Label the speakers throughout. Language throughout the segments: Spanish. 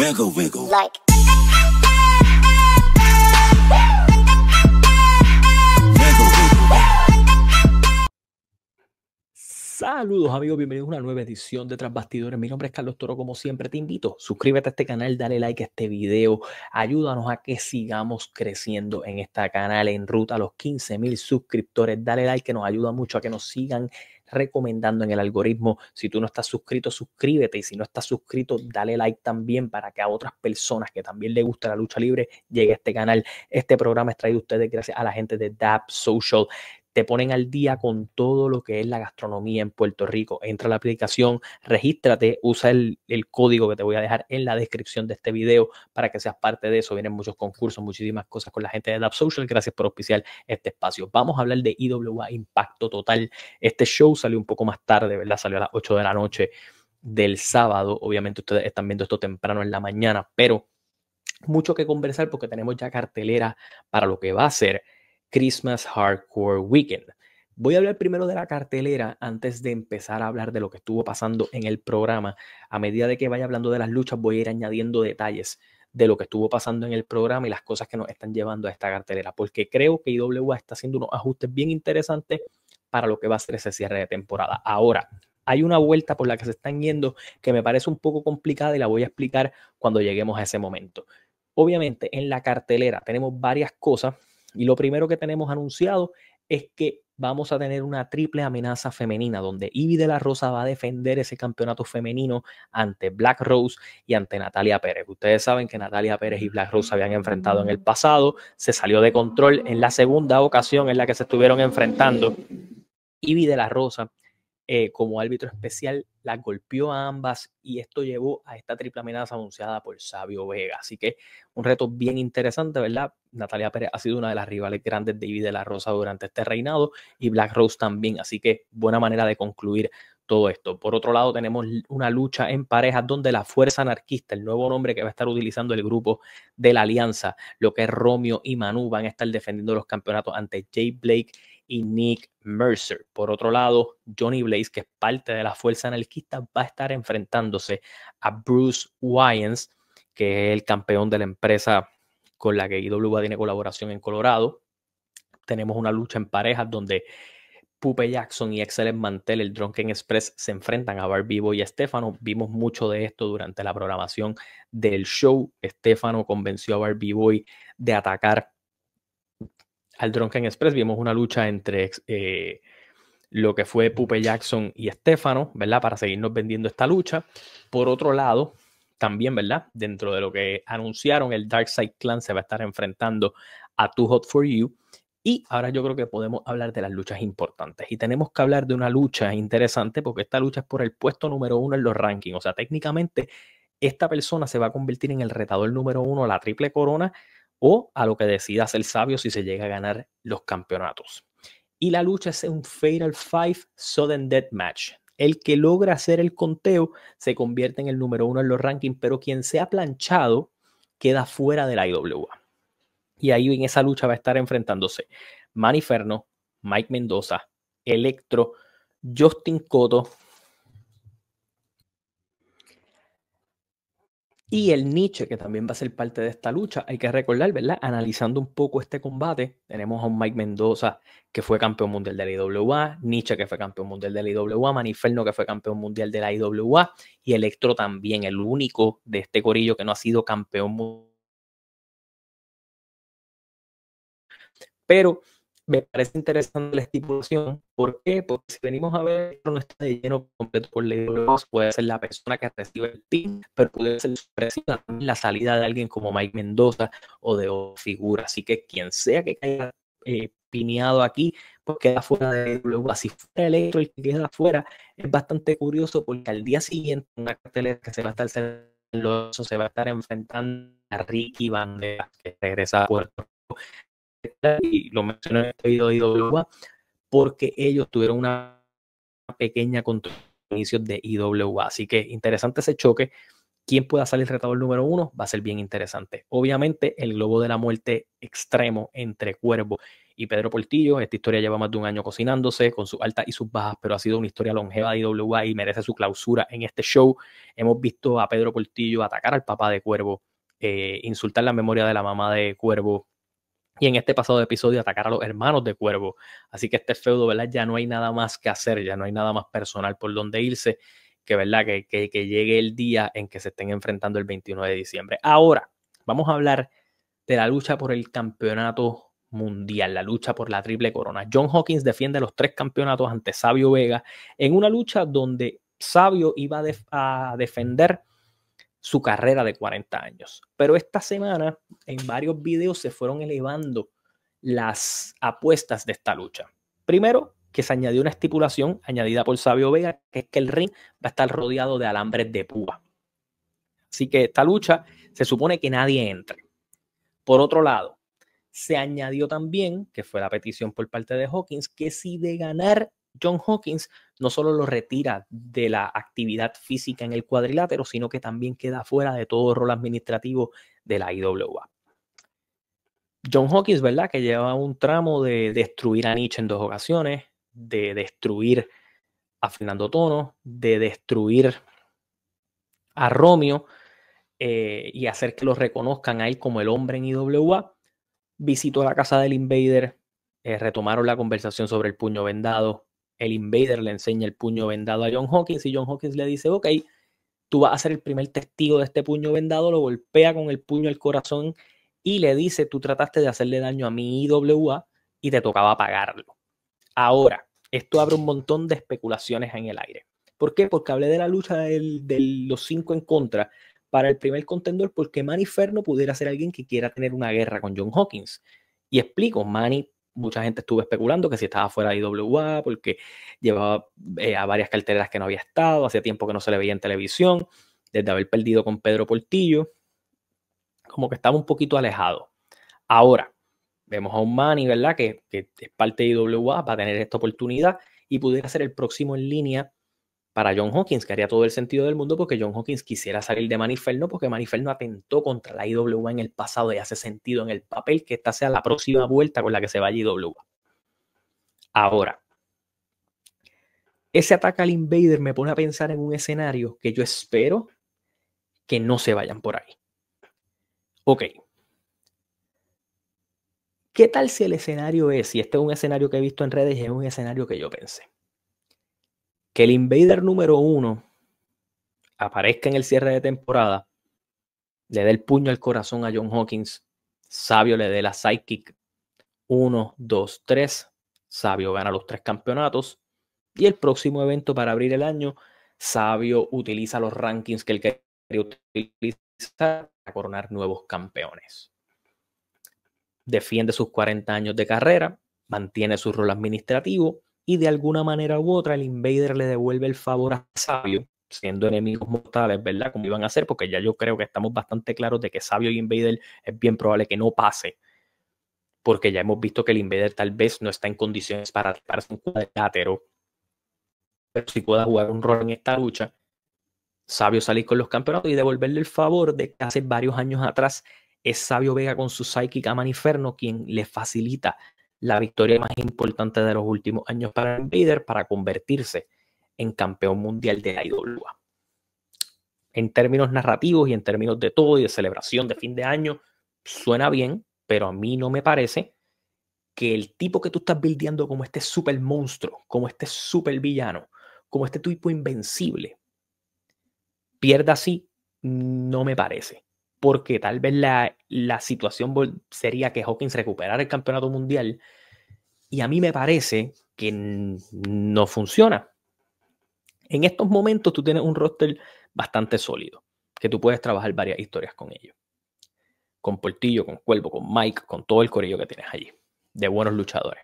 Speaker 1: wiggle, wiggle. Like. Saludos amigos, bienvenidos a una nueva edición de Transbastidores Mi nombre es Carlos Toro, como siempre te invito, suscríbete a este canal, dale like a este video, ayúdanos a que sigamos creciendo en este canal en ruta a los 15 mil suscriptores. Dale like que nos ayuda mucho a que nos sigan recomendando en el algoritmo. Si tú no estás suscrito, suscríbete y si no estás suscrito, dale like también para que a otras personas que también le gusta la lucha libre llegue a este canal. Este programa es traído a ustedes gracias a la gente de DAP Social te ponen al día con todo lo que es la gastronomía en Puerto Rico. Entra a la aplicación, regístrate, usa el, código que te voy a dejar en la descripción de este video para que seas parte de eso. Vienen muchos concursos, muchísimas cosas con la gente de Dap Social. Gracias por auspiciar este espacio. Vamos a hablar de IWA Impacto Total. Este show salió un poco más tarde, ¿verdad? Salió a las 8 de la noche del sábado. Obviamente ustedes están viendo esto temprano en la mañana, pero mucho que conversar porque tenemos ya cartelera para lo que va a ser Christmas Hardcore Weekend. Voy a hablar primero de la cartelera antes de empezar a hablar de lo que estuvo pasando en el programa. A medida de que vaya hablando de las luchas, voy a ir añadiendo detalles de lo que estuvo pasando en el programa y las cosas que nos están llevando a esta cartelera, porque creo que IWA está haciendo unos ajustes bien interesantes para lo que va a ser ese cierre de temporada. Ahora, hay una vuelta por la que se están yendo que me parece un poco complicada y la voy a explicar cuando lleguemos a ese momento. Obviamente, en la cartelera tenemos varias cosas y lo primero que tenemos anunciado es que vamos a tener una triple amenaza femenina, donde Ivy de la Rosa va a defender ese campeonato femenino ante Black Rose y ante Natalia Pérez. Ustedes saben que Natalia Pérez y Black Rose se habían enfrentado en el pasado, se salió de control en la segunda ocasión en la que se estuvieron enfrentando. Ivy de la Rosa eh, como árbitro especial, la golpeó a ambas y esto llevó a esta triple amenaza anunciada por Sabio Vega. Así que un reto bien interesante, ¿verdad? Natalia Pérez ha sido una de las rivales grandes de Ivy de la Rosa durante este reinado y Black Rose también. Así que buena manera de concluir todo esto. Por otro lado, tenemos una lucha en parejas donde la Fuerza Anarquista, el nuevo nombre que va a estar utilizando el grupo de la Alianza, lo que es Romeo y Manu, van a estar defendiendo los campeonatos ante Jay Blake y Nick Mercer. Por otro lado, Johnny Blaze, que es parte de la fuerza anarquista, va a estar enfrentándose a Bruce Wyans, que es el campeón de la empresa con la que IWA tiene colaboración en Colorado. Tenemos una lucha en parejas donde Pupe Jackson y Excellent Mantel, el Drunken Express, se enfrentan a Barbie Boy y a Stefano. Vimos mucho de esto durante la programación del show. Estefano convenció a Barbie Boy de atacar al Drunken Express vimos una lucha entre eh, lo que fue Pupe Jackson y Estefano, ¿verdad? Para seguirnos vendiendo esta lucha. Por otro lado, también, ¿verdad? Dentro de lo que anunciaron, el Dark Side Clan se va a estar enfrentando a Too Hot For You. Y ahora yo creo que podemos hablar de las luchas importantes. Y tenemos que hablar de una lucha interesante porque esta lucha es por el puesto número uno en los rankings. O sea, técnicamente esta persona se va a convertir en el retador número uno la triple corona o a lo que decida ser sabio si se llega a ganar los campeonatos. Y la lucha es un Fatal Five Sudden Death Match. El que logra hacer el conteo se convierte en el número uno en los rankings, pero quien se ha planchado queda fuera de la IWA. Y ahí en esa lucha va a estar enfrentándose Maniferno, Mike Mendoza, Electro, Justin Cotto, Y el Nietzsche, que también va a ser parte de esta lucha, hay que recordar, ¿verdad? Analizando un poco este combate, tenemos a un Mike Mendoza, que fue campeón mundial de la IWA, Nietzsche, que fue campeón mundial de la IWA, Maniferno, que fue campeón mundial de la IWA, y Electro también, el único de este corillo que no ha sido campeón mundial. Pero me parece interesante la estipulación. ¿Por qué? Porque si venimos a ver, no está lleno completo por ley puede ser la persona que recibe el PIN, pero puede ser la salida de alguien como Mike Mendoza o de otra figura. Así que quien sea que caiga eh, pineado aquí, pues queda fuera de luego así fuera electro, el que queda fuera es bastante curioso porque al día siguiente una cartelera que se va a estar celoso, se va a estar enfrentando a Ricky Bandera que regresa a Puerto Rico y lo mencioné en este video de IWA, porque ellos tuvieron una pequeña controversia inicios de IWA. Así que interesante ese choque. ¿Quién pueda salir retador número uno? Va a ser bien interesante. Obviamente, el globo de la muerte extremo entre Cuervo y Pedro Portillo. Esta historia lleva más de un año cocinándose con sus altas y sus bajas, pero ha sido una historia longeva de IWA y merece su clausura en este show. Hemos visto a Pedro Portillo atacar al papá de Cuervo, eh, insultar la memoria de la mamá de Cuervo, y en este pasado episodio atacar a los hermanos de Cuervo. Así que este feudo, ¿verdad? Ya no hay nada más que hacer, ya no hay nada más personal por donde irse, que, ¿verdad? Que, llegue el día en que se estén enfrentando el 21 de diciembre. Ahora, vamos a hablar de la lucha por el campeonato mundial, la lucha por la triple corona. John Hawkins defiende los tres campeonatos ante Sabio Vega en una lucha donde Sabio iba a, a defender su carrera de 40 años. Pero esta semana, en varios videos, se fueron elevando las apuestas de esta lucha. Primero, que se añadió una estipulación añadida por Sabio Vega, que es que el ring va a estar rodeado de alambres de púa. Así que esta lucha se supone que nadie entre. Por otro lado, se añadió también, que fue la petición por parte de Hawkins, que si de ganar John Hawkins no solo lo retira de la actividad física en el cuadrilátero, sino que también queda fuera de todo rol administrativo de la IWA. John Hawkins, ¿verdad? Que lleva un tramo de destruir a Nietzsche en dos ocasiones, de destruir a Fernando Tono, de destruir a Romeo eh, y hacer que lo reconozcan ahí como el hombre en IWA. Visitó la casa del Invader, eh, retomaron la conversación sobre el puño vendado, el Invader le enseña el puño vendado a John Hawkins y John Hawkins le dice, ok, tú vas a ser el primer testigo de este puño vendado, lo golpea con el puño al corazón y le dice, tú trataste de hacerle daño a mi IWA y te tocaba pagarlo. Ahora, esto abre un montón de especulaciones en el aire. ¿Por qué? Porque hablé de la lucha de los cinco en contra para el primer contendor, porque Manny Ferno pudiera ser alguien que quiera tener una guerra con John Hawkins. Y explico, Manny mucha gente estuvo especulando que si estaba fuera de IWA, porque llevaba eh, a varias carteras que no había estado, hacía tiempo que no se le veía en televisión, desde haber perdido con Pedro Portillo, como que estaba un poquito alejado. Ahora, vemos a un Manny, ¿verdad? Que, que es parte de IWA, va a tener esta oportunidad y pudiera ser el próximo en línea para John Hawkins, que haría todo el sentido del mundo porque John Hawkins quisiera salir de no porque no atentó contra la IWA en el pasado y hace sentido en el papel que esta sea la próxima vuelta con la que se va a IWA. Ahora, ese ataque al Invader me pone a pensar en un escenario que yo espero que no se vayan por ahí. Ok. ¿Qué tal si el escenario es, y este es un escenario que he visto en redes y es un escenario que yo pensé? que el invader número uno aparezca en el cierre de temporada, le dé el puño al corazón a John Hawkins, Sabio le dé la sidekick 1, dos, tres, Sabio gana los tres campeonatos y el próximo evento para abrir el año, Sabio utiliza los rankings que él quiere utilizar para coronar nuevos campeones. Defiende sus 40 años de carrera, mantiene su rol administrativo y de alguna manera u otra el invader le devuelve el favor a Sabio, siendo enemigos mortales, ¿verdad? Como iban a ser, porque ya yo creo que estamos bastante claros de que Sabio y Invader es bien probable que no pase, porque ya hemos visto que el Invader tal vez no está en condiciones para taparse un cuadrilátero, pero si pueda jugar un rol en esta lucha, Sabio salir con los campeonatos y devolverle el favor de que hace varios años atrás es Sabio Vega con su psíquica ManiFerno Inferno quien le facilita la victoria más importante de los últimos años para el líder para convertirse en campeón mundial de la IWA. En términos narrativos y en términos de todo y de celebración de fin de año, suena bien, pero a mí no me parece que el tipo que tú estás buildeando como este super monstruo, como este super villano, como este tipo invencible, pierda así, no me parece porque tal vez la, situación sería que Hawkins recuperara el campeonato mundial. Y a mí me parece que no funciona. En estos momentos tú tienes un roster bastante sólido, que tú puedes trabajar varias historias con ellos. Con Portillo, con Cuervo, con Mike, con todo el corillo que tienes allí, de buenos luchadores.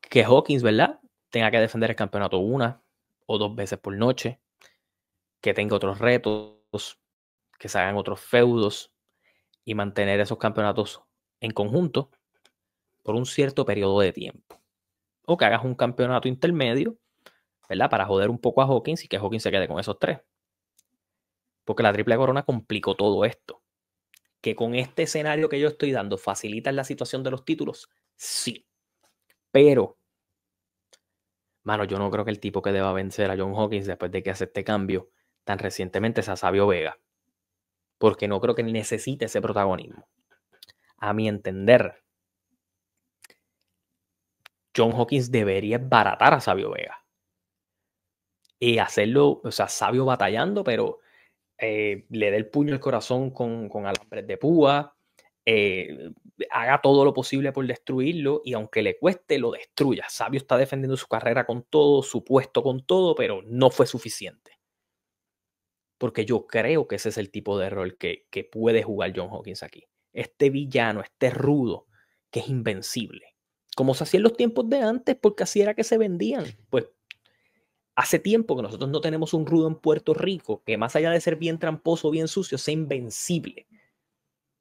Speaker 1: Que Hawkins, ¿verdad? Tenga que defender el campeonato una o dos veces por noche, que tenga otros retos, que se hagan otros feudos y mantener esos campeonatos en conjunto por un cierto periodo de tiempo. O que hagas un campeonato intermedio, ¿verdad? Para joder un poco a Hawkins y que Hawkins se quede con esos tres. Porque la triple corona complicó todo esto. Que con este escenario que yo estoy dando facilita la situación de los títulos, sí. Pero, mano, yo no creo que el tipo que deba vencer a John Hawkins después de que hace este cambio tan recientemente sea Sabio Vega porque no creo que necesite ese protagonismo. A mi entender, John Hawkins debería baratar a Sabio Vega y hacerlo, o sea, Sabio batallando, pero eh, le dé el puño al corazón con, alambre de púa, eh, haga todo lo posible por destruirlo y aunque le cueste, lo destruya. Sabio está defendiendo su carrera con todo, su puesto con todo, pero no fue suficiente porque yo creo que ese es el tipo de rol que, puede jugar John Hawkins aquí. Este villano, este rudo, que es invencible. Como se hacía en los tiempos de antes, porque así era que se vendían. Pues hace tiempo que nosotros no tenemos un rudo en Puerto Rico que más allá de ser bien tramposo, o bien sucio, sea invencible.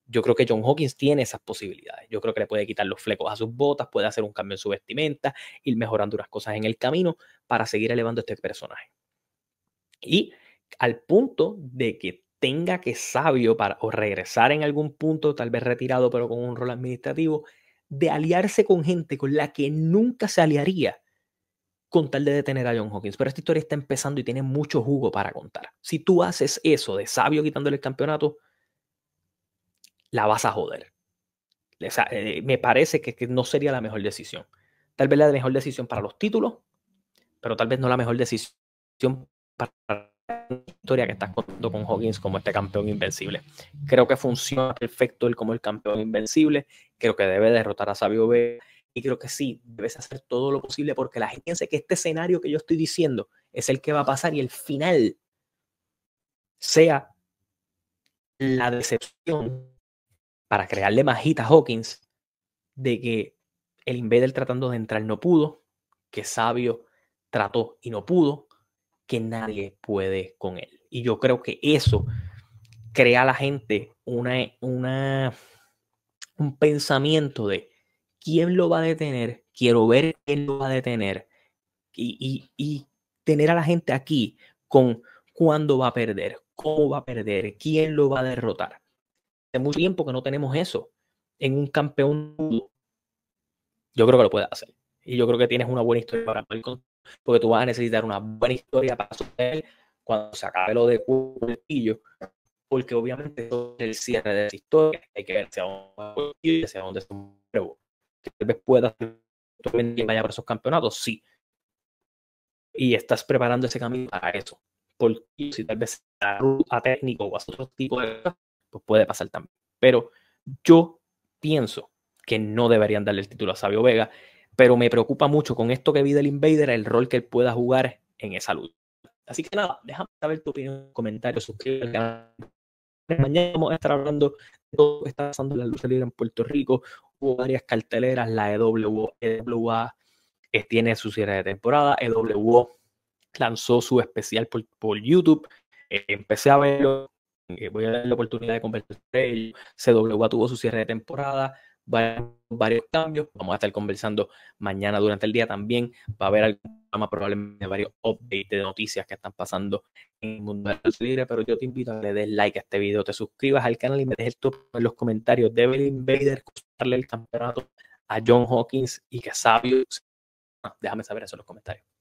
Speaker 1: Yo creo que John Hawkins tiene esas posibilidades. Yo creo que le puede quitar los flecos a sus botas, puede hacer un cambio en su vestimenta, ir mejorando unas cosas en el camino para seguir elevando este personaje. Y al punto de que tenga que sabio para o regresar en algún punto, tal vez retirado, pero con un rol administrativo, de aliarse con gente con la que nunca se aliaría con tal de detener a John Hawkins. Pero esta historia está empezando y tiene mucho jugo para contar. Si tú haces eso de sabio quitándole el campeonato, la vas a joder. Eh, me parece que, que no sería la mejor decisión. Tal vez la mejor decisión para los títulos, pero tal vez no la mejor decisión para historia que estás contando con Hawkins como este campeón invencible. Creo que funciona perfecto él como el campeón invencible. Creo que debe derrotar a Sabio B. Y creo que sí, debes hacer todo lo posible porque la gente piense que este escenario que yo estoy diciendo es el que va a pasar y el final sea la decepción para crearle majita a Hawkins de que el Invader tratando de entrar no pudo, que Sabio trató y no pudo, que nadie puede con él. Y yo creo que eso crea a la gente eh, una, un pensamiento de quién lo va a detener, quiero ver quién lo va a detener y, y tener a la gente aquí con cuándo va a perder, cómo va a perder, quién lo va a derrotar. Hace mucho tiempo que no tenemos eso en un campeón. Yo creo que lo puede hacer. Y yo creo que tienes una buena historia para el porque tú vas a necesitar una buena historia para sostener cuando se acabe lo de cuchillo, porque obviamente eso es el cierre de esa historia, hay que ver hacia dónde, se mueve. Tal vez puedas vaya para esos campeonatos, sí. Y estás preparando ese camino para eso. Porque si tal vez a técnico o a otro tipo de cosas, pues puede pasar también. Pero yo pienso que no deberían darle el título a Sabio Vega pero me preocupa mucho con esto que vi del Invader, el rol que él pueda jugar en esa lucha. Así que nada, déjame saber tu opinión en los comentarios, suscríbete al canal. Mañana vamos a estar hablando de todo lo que está pasando en la lucha libre en Puerto Rico. Hubo varias carteleras, la EWA, EWA tiene su cierre de temporada, EWO lanzó su especial por, YouTube, eh, empecé a verlo, eh, voy a dar la oportunidad de conversar con ellos, CWA tuvo su cierre de temporada, varios cambios. Vamos a estar conversando mañana durante el día también. Va a haber algún programa, probablemente varios updates de noticias que están pasando en el mundo del libre. Pero yo te invito a que le des like a este video, te suscribas al canal y me dejes tu en los comentarios. Debe el Invader costarle el campeonato a John Hawkins y que sabio. Déjame saber eso en los comentarios.